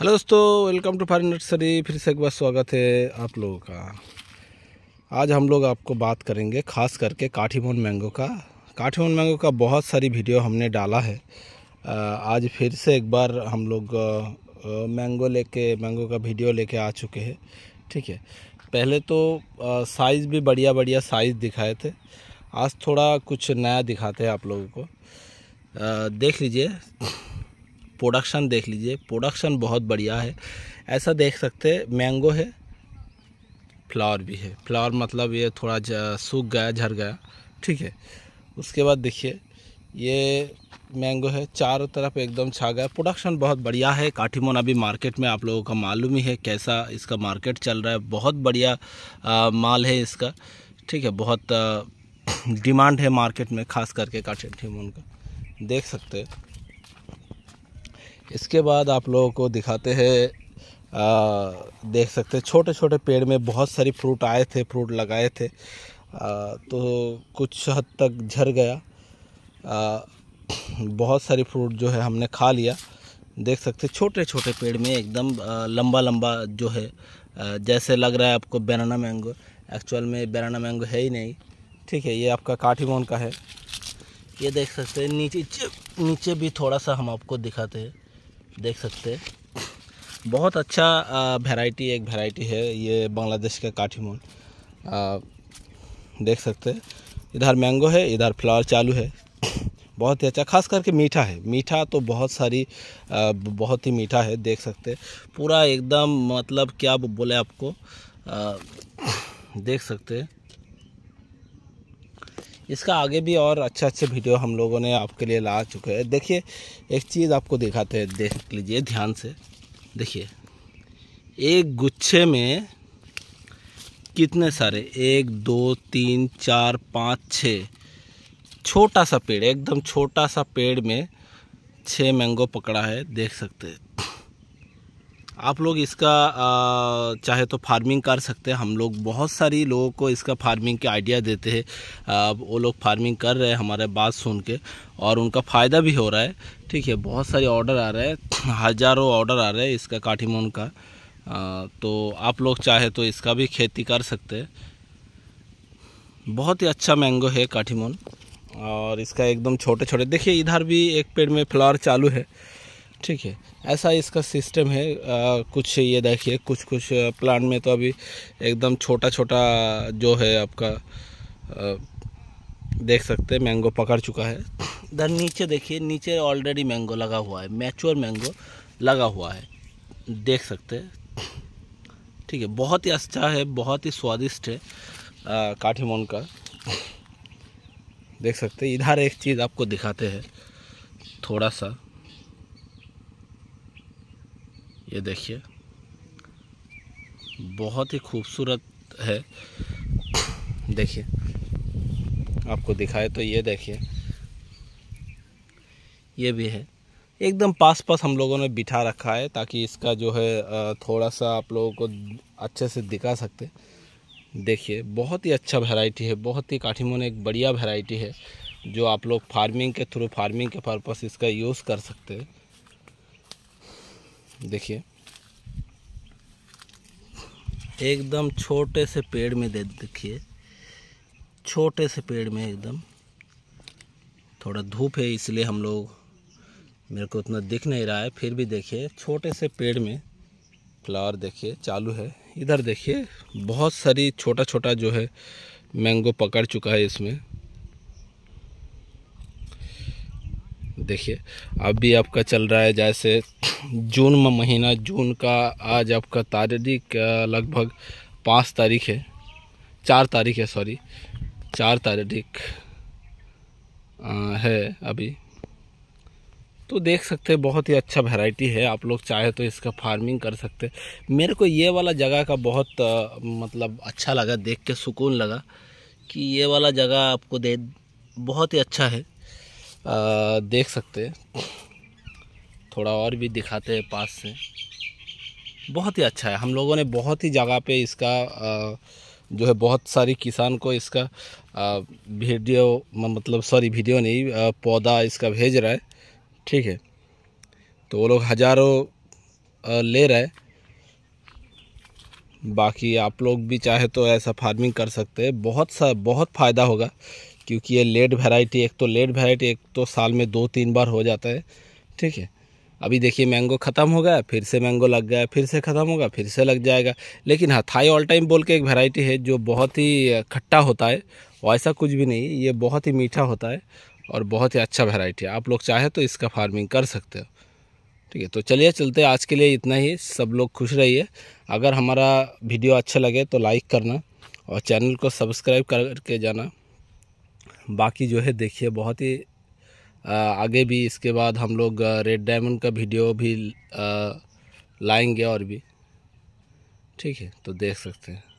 hello दोस्तों welcome to फारी nursery फिर से एक बार स्वागत है आप लोगों का आज हम लोग आपको बात करेंगे खास करके काठीमोन मैंगो का काठीमोन मैंगो का बहुत सारी वीडियो हमने डाला है आज फिर से एक बार हम लोग मैंगो लेके मैंगो का वीडियो लेके आ चुके हैं ठीक है पहले तो साइज़ भी बढ़िया बढ़िया साइज़ दिखाए थे आज थोड़ा कुछ नया दिखाते हैं आप लोगों को देख लीजिए प्रोडक्शन देख लीजिए प्रोडक्शन बहुत बढ़िया है ऐसा देख सकते मैंगो है फ्लावर भी है फ्लावर मतलब ये थोड़ा सूख गया झर गया ठीक है उसके बाद देखिए ये मैंगो है चारों तरफ एकदम छा गया प्रोडक्शन बहुत बढ़िया है काठीमोन अभी मार्केट में आप लोगों का मालूम ही है कैसा इसका मार्केट चल रहा है बहुत बढ़िया आ, माल है इसका ठीक है बहुत डिमांड है मार्केट में खास करके काठीमोन का देख सकते हैं इसके बाद आप लोगों को दिखाते हैं देख सकते हैं छोटे छोटे पेड़ में बहुत सारी फ्रूट आए थे फ्रूट लगाए थे आ, तो कुछ हद तक झर गया आ, बहुत सारी फ्रूट जो है हमने खा लिया देख सकते छोटे छोटे पेड़ में एकदम लंबा लंबा जो है जैसे लग रहा है आपको बनाना मैंगो एक्चुअल में बनाना मैंगो है ही नहीं ठीक है ये आपका काठीमोन का है ये देख सकते हैं नीचे नीचे भी थोड़ा सा हम आपको दिखाते हैं देख सकते हैं बहुत अच्छा वैरायटी एक वैरायटी है ये बांग्लादेश का काठीमोन देख सकते हैं इधर मैंगो है इधर फ्लावर चालू है बहुत ही अच्छा खास करके मीठा है मीठा तो बहुत सारी आ, बहुत ही मीठा है देख सकते हैं पूरा एकदम मतलब क्या बोले आपको आ, देख सकते हैं इसका आगे भी और अच्छे अच्छे वीडियो हम लोगों ने आपके लिए ला चुके हैं देखिए एक चीज़ आपको दिखाते हैं देख लीजिए ध्यान से देखिए एक गुच्छे में कितने सारे एक दो तीन चार पाँच छः छोटा सा पेड़ एकदम छोटा सा पेड़ में छः मैंगो पकड़ा है देख सकते हैं आप लोग इसका चाहे तो फार्मिंग कर सकते हैं हम लोग बहुत सारी लोगों को इसका फार्मिंग के आइडिया देते हैं वो लोग फार्मिंग कर रहे हैं हमारे बात सुन के और उनका फ़ायदा भी हो रहा है ठीक है बहुत सारे ऑर्डर आ रहे हैं हज़ारों ऑर्डर आ रहे हैं इसका काठीमोन का तो आप लोग चाहे तो इसका भी खेती कर सकते बहुत ही अच्छा मैंगो है काठीमोन और इसका एकदम छोटे छोटे देखिए इधर भी एक पेड़ में फ्लावर चालू है ठीक है ऐसा इसका सिस्टम है आ, कुछ ये देखिए कुछ कुछ प्लांट में तो अभी एकदम छोटा छोटा जो है आपका आ, देख सकते हैं मैंगो पकड़ चुका है इधर नीचे देखिए नीचे ऑलरेडी मैंगो लगा हुआ है मैच्योर मैंगो लगा हुआ है देख सकते हैं ठीक है बहुत ही अच्छा है बहुत ही स्वादिष्ट है काठीमोन का देख सकते हैं इधर एक चीज़ आपको दिखाते हैं थोड़ा सा ये देखिए बहुत ही खूबसूरत है देखिए आपको दिखाए तो ये देखिए ये भी है एकदम पास पास हम लोगों ने बिठा रखा है ताकि इसका जो है थोड़ा सा आप लोगों को अच्छे से दिखा सकते देखिए बहुत ही अच्छा वैरायटी है बहुत ही काठीमोन एक बढ़िया वैरायटी है जो आप लोग फार्मिंग के थ्रू फार्मिंग के पर्पस इसका यूज़ कर सकते हैं देखिए एकदम छोटे से पेड़ में दे देखिए छोटे से पेड़ में एकदम थोड़ा धूप है इसलिए हम लोग मेरे को उतना दिख नहीं रहा है फिर भी देखिए छोटे से पेड़ में फ्लावर देखिए चालू है इधर देखिए बहुत सारी छोटा छोटा जो है मैंगो पकड़ चुका है इसमें देखिए अभी आपका चल रहा है जैसे जून में महीना जून का आज आपका तारीख लगभग पाँच तारीख है चार तारीख है सॉरी चार तारीख है अभी तो देख सकते हैं बहुत ही अच्छा वैरायटी है आप लोग चाहे तो इसका फार्मिंग कर सकते मेरे को ये वाला जगह का बहुत मतलब अच्छा लगा देख के सुकून लगा कि ये वाला जगह आपको दे बहुत ही अच्छा है आ, देख सकते हैं थोड़ा और भी दिखाते हैं पास से बहुत ही अच्छा है हम लोगों ने बहुत ही जगह पे इसका आ, जो है बहुत सारी किसान को इसका आ, वीडियो मतलब सॉरी वीडियो नहीं आ, पौधा इसका भेज रहा है ठीक है तो वो लोग हज़ारों ले रहे हैं बाकी आप लोग भी चाहे तो ऐसा फार्मिंग कर सकते हैं बहुत सा बहुत फ़ायदा होगा क्योंकि ये लेट वैरायटी एक तो लेट वैरायटी एक तो साल में दो तीन बार हो जाता है ठीक है अभी देखिए मैंगो ख़त्म हो गया फिर से मैंगो लग गया फिर से ख़त्म होगा फिर से लग जाएगा लेकिन हाँ थाई ऑल टाइम बोल के एक वैरायटी है जो बहुत ही खट्टा होता है वैसा कुछ भी नहीं ये बहुत ही मीठा होता है और बहुत ही अच्छा वैरायटी है आप लोग चाहे तो इसका फार्मिंग कर सकते हो ठीक है तो चलिए चलते आज के लिए इतना ही सब लोग खुश रहिए अगर हमारा वीडियो अच्छा लगे तो लाइक करना और चैनल को सब्सक्राइब करके जाना बाकी जो है देखिए बहुत ही आगे भी इसके बाद हम लोग रेड डायमंड का वीडियो भी लाएंगे और भी ठीक है तो देख सकते हैं